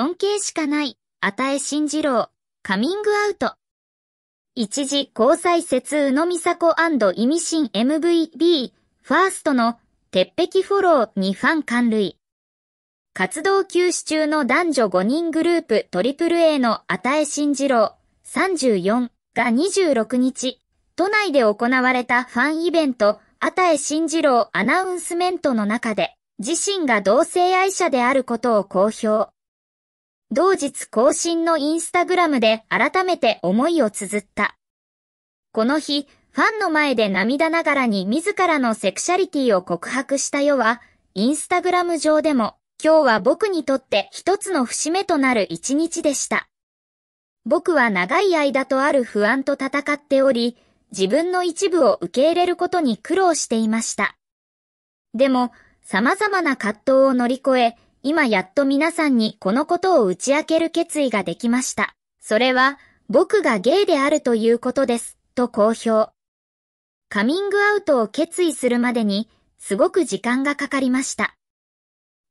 尊敬しかない、与信次郎、カミングアウト。一時交際説宇野美佐子意味深 MVB、ファーストの、鉄壁フォローにファン感類。活動休止中の男女5人グループ AAA の与え新次郎34が26日、都内で行われたファンイベント、与え新次郎アナウンスメントの中で、自身が同性愛者であることを公表。同日更新のインスタグラムで改めて思いを綴った。この日、ファンの前で涙ながらに自らのセクシャリティを告白した世は、インスタグラム上でも、今日は僕にとって一つの節目となる一日でした。僕は長い間とある不安と戦っており、自分の一部を受け入れることに苦労していました。でも、様々な葛藤を乗り越え、今やっと皆さんにこのことを打ち明ける決意ができました。それは、僕がゲイであるということです、と公表。カミングアウトを決意するまでに、すごく時間がかかりました。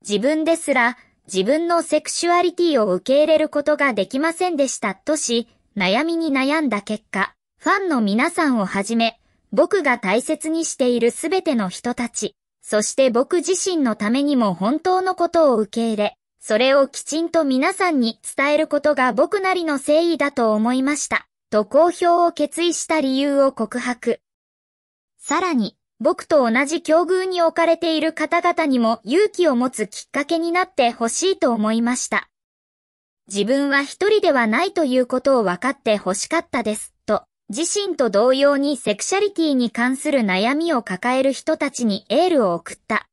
自分ですら、自分のセクシュアリティを受け入れることができませんでした、とし、悩みに悩んだ結果、ファンの皆さんをはじめ、僕が大切にしているすべての人たち、そして僕自身のためにも本当のことを受け入れ、それをきちんと皆さんに伝えることが僕なりの誠意だと思いました。と公表を決意した理由を告白。さらに、僕と同じ境遇に置かれている方々にも勇気を持つきっかけになってほしいと思いました。自分は一人ではないということを分かってほしかったです。自身と同様にセクシャリティに関する悩みを抱える人たちにエールを送った。